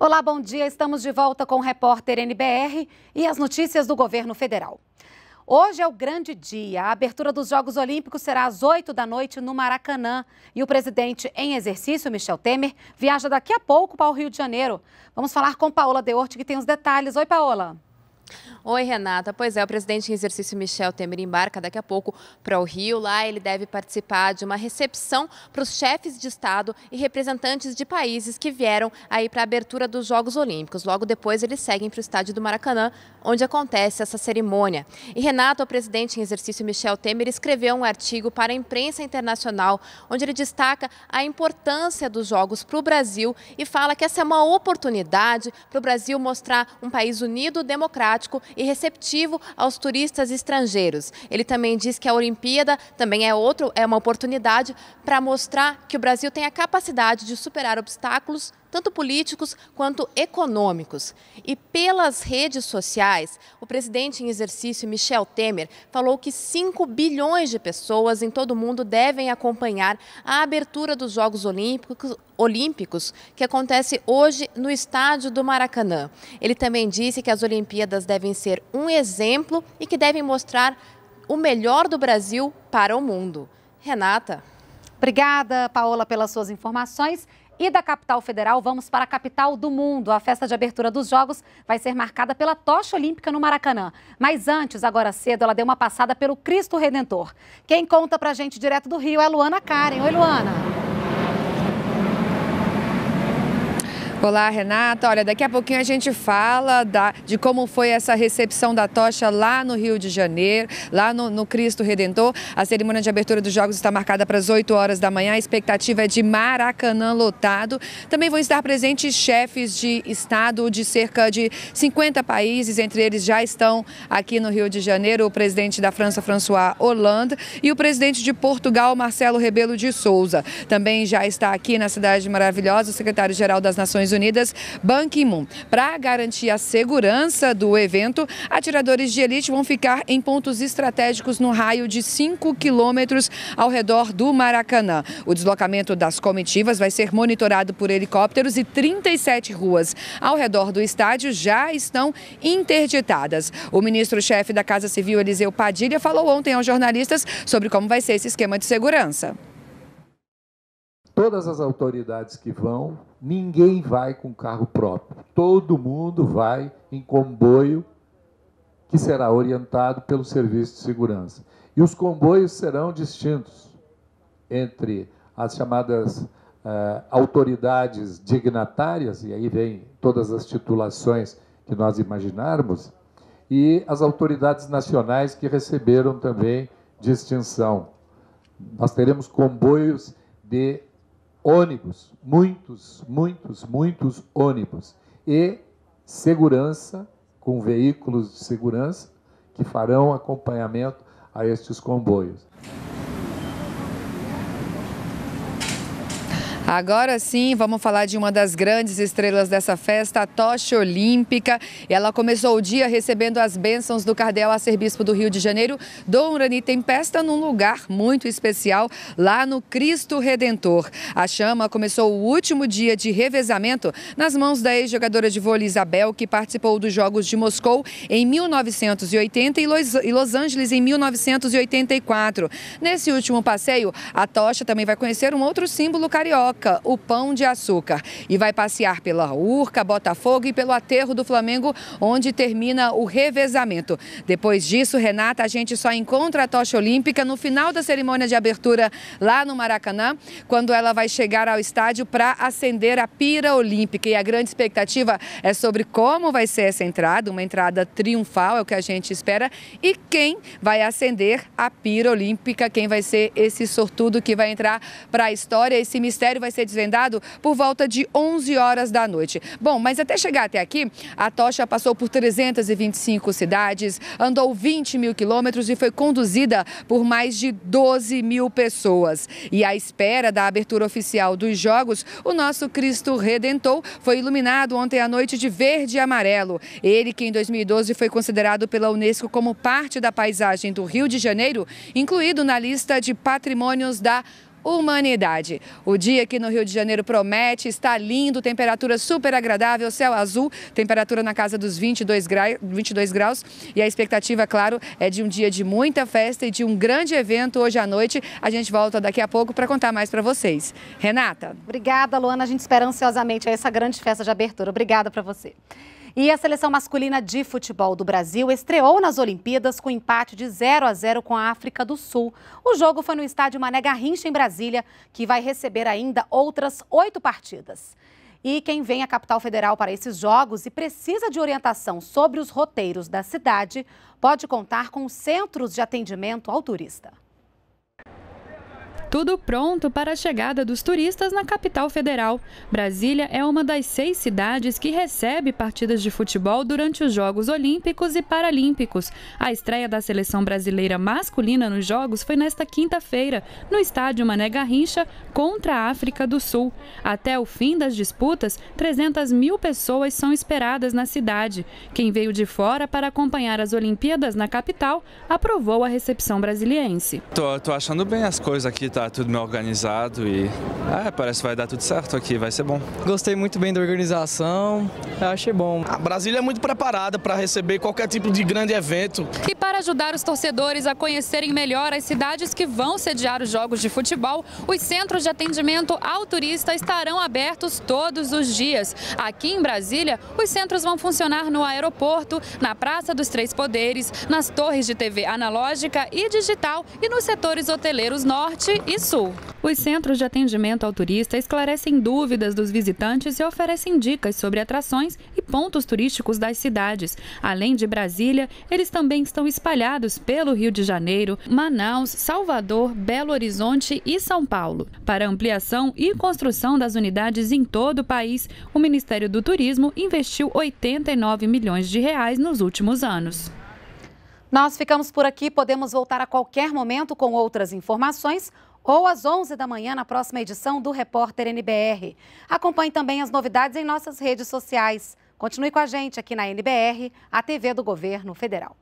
Olá, bom dia. Estamos de volta com o repórter NBR e as notícias do governo federal. Hoje é o grande dia. A abertura dos Jogos Olímpicos será às 8 da noite no Maracanã. E o presidente em exercício, Michel Temer, viaja daqui a pouco para o Rio de Janeiro. Vamos falar com Paola Deorte, que tem os detalhes. Oi, Paola. Oi, Renata. Pois é, o presidente em exercício Michel Temer embarca daqui a pouco para o Rio. Lá ele deve participar de uma recepção para os chefes de Estado e representantes de países que vieram aí para a abertura dos Jogos Olímpicos. Logo depois eles seguem para o estádio do Maracanã, onde acontece essa cerimônia. E Renata, o presidente em exercício Michel Temer, escreveu um artigo para a imprensa internacional, onde ele destaca a importância dos Jogos para o Brasil e fala que essa é uma oportunidade para o Brasil mostrar um país unido, democrático e receptivo aos turistas estrangeiros. Ele também diz que a Olimpíada também é outro, é uma oportunidade para mostrar que o Brasil tem a capacidade de superar obstáculos tanto políticos quanto econômicos. E pelas redes sociais, o presidente em exercício Michel Temer falou que 5 bilhões de pessoas em todo o mundo devem acompanhar a abertura dos Jogos Olímpicos, Olímpicos que acontece hoje no estádio do Maracanã. Ele também disse que as Olimpíadas devem ser um exemplo e que devem mostrar o melhor do Brasil para o mundo. Renata. Obrigada, Paola, pelas suas informações. E da capital federal, vamos para a capital do mundo. A festa de abertura dos Jogos vai ser marcada pela tocha olímpica no Maracanã. Mas antes, agora cedo, ela deu uma passada pelo Cristo Redentor. Quem conta pra gente direto do Rio é Luana Karen. Oi, Luana. Olá, Renata. Olha, daqui a pouquinho a gente fala da, de como foi essa recepção da tocha lá no Rio de Janeiro, lá no, no Cristo Redentor. A cerimônia de abertura dos Jogos está marcada para as 8 horas da manhã. A expectativa é de Maracanã lotado. Também vão estar presentes chefes de Estado de cerca de 50 países, entre eles já estão aqui no Rio de Janeiro o presidente da França, François Hollande, e o presidente de Portugal, Marcelo Rebelo de Souza. Também já está aqui na Cidade Maravilhosa o secretário-geral das Nações Nações Unidas, Ban Ki-moon. Para garantir a segurança do evento, atiradores de elite vão ficar em pontos estratégicos no raio de 5 quilômetros ao redor do Maracanã. O deslocamento das comitivas vai ser monitorado por helicópteros e 37 ruas ao redor do estádio já estão interditadas. O ministro-chefe da Casa Civil, Eliseu Padilha, falou ontem aos jornalistas sobre como vai ser esse esquema de segurança todas as autoridades que vão, ninguém vai com carro próprio. Todo mundo vai em comboio que será orientado pelo serviço de segurança. E os comboios serão distintos entre as chamadas eh, autoridades dignatárias, e aí vem todas as titulações que nós imaginarmos, e as autoridades nacionais que receberam também distinção. Nós teremos comboios de ônibus, muitos, muitos, muitos ônibus e segurança com veículos de segurança que farão acompanhamento a estes comboios. Agora sim, vamos falar de uma das grandes estrelas dessa festa, a tocha olímpica. Ela começou o dia recebendo as bênçãos do cardeal arcebispo do Rio de Janeiro, Dom Urani Tempesta, num lugar muito especial, lá no Cristo Redentor. A chama começou o último dia de revezamento nas mãos da ex-jogadora de vôlei Isabel, que participou dos Jogos de Moscou em 1980 e Los, e Los Angeles em 1984. Nesse último passeio, a tocha também vai conhecer um outro símbolo carioca o Pão de Açúcar e vai passear pela Urca, Botafogo e pelo aterro do Flamengo, onde termina o revezamento. Depois disso, Renata, a gente só encontra a tocha olímpica no final da cerimônia de abertura lá no Maracanã, quando ela vai chegar ao estádio para acender a pira olímpica. E a grande expectativa é sobre como vai ser essa entrada, uma entrada triunfal, é o que a gente espera, e quem vai acender a pira olímpica, quem vai ser esse sortudo que vai entrar para a história. Esse mistério vai vai ser desvendado por volta de 11 horas da noite. Bom, mas até chegar até aqui, a tocha passou por 325 cidades, andou 20 mil quilômetros e foi conduzida por mais de 12 mil pessoas. E à espera da abertura oficial dos Jogos, o nosso Cristo Redentor foi iluminado ontem à noite de verde e amarelo. Ele que em 2012 foi considerado pela Unesco como parte da paisagem do Rio de Janeiro, incluído na lista de patrimônios da humanidade. O dia aqui no Rio de Janeiro promete, está lindo, temperatura super agradável, céu azul, temperatura na casa dos 22, gra... 22 graus e a expectativa, claro, é de um dia de muita festa e de um grande evento hoje à noite. A gente volta daqui a pouco para contar mais para vocês. Renata. Obrigada, Luana. A gente espera ansiosamente essa grande festa de abertura. Obrigada para você. E a seleção masculina de futebol do Brasil estreou nas Olimpíadas com empate de 0 a 0 com a África do Sul. O jogo foi no estádio Mané Garrincha, em Brasília, que vai receber ainda outras oito partidas. E quem vem à capital federal para esses jogos e precisa de orientação sobre os roteiros da cidade, pode contar com centros de atendimento ao turista. Tudo pronto para a chegada dos turistas na capital federal. Brasília é uma das seis cidades que recebe partidas de futebol durante os Jogos Olímpicos e Paralímpicos. A estreia da seleção brasileira masculina nos Jogos foi nesta quinta-feira, no estádio Mané Garrincha, contra a África do Sul. Até o fim das disputas, 300 mil pessoas são esperadas na cidade. Quem veio de fora para acompanhar as Olimpíadas na capital aprovou a recepção brasiliense. Tô, achando bem as coisas aqui, tá? tá tudo bem organizado e é, parece que vai dar tudo certo aqui, vai ser bom. Gostei muito bem da organização, achei bom. A Brasília é muito preparada para receber qualquer tipo de grande evento. E para ajudar os torcedores a conhecerem melhor as cidades que vão sediar os jogos de futebol, os centros de atendimento ao turista estarão abertos todos os dias. Aqui em Brasília, os centros vão funcionar no aeroporto, na Praça dos Três Poderes, nas torres de TV analógica e digital e nos setores hoteleiros norte e Sul. Os centros de atendimento ao turista esclarecem dúvidas dos visitantes e oferecem dicas sobre atrações e pontos turísticos das cidades. Além de Brasília, eles também estão espalhados pelo Rio de Janeiro, Manaus, Salvador, Belo Horizonte e São Paulo. Para ampliação e construção das unidades em todo o país, o Ministério do Turismo investiu 89 milhões de reais nos últimos anos. Nós ficamos por aqui, podemos voltar a qualquer momento com outras informações ou às 11 da manhã na próxima edição do Repórter NBR. Acompanhe também as novidades em nossas redes sociais. Continue com a gente aqui na NBR, a TV do Governo Federal.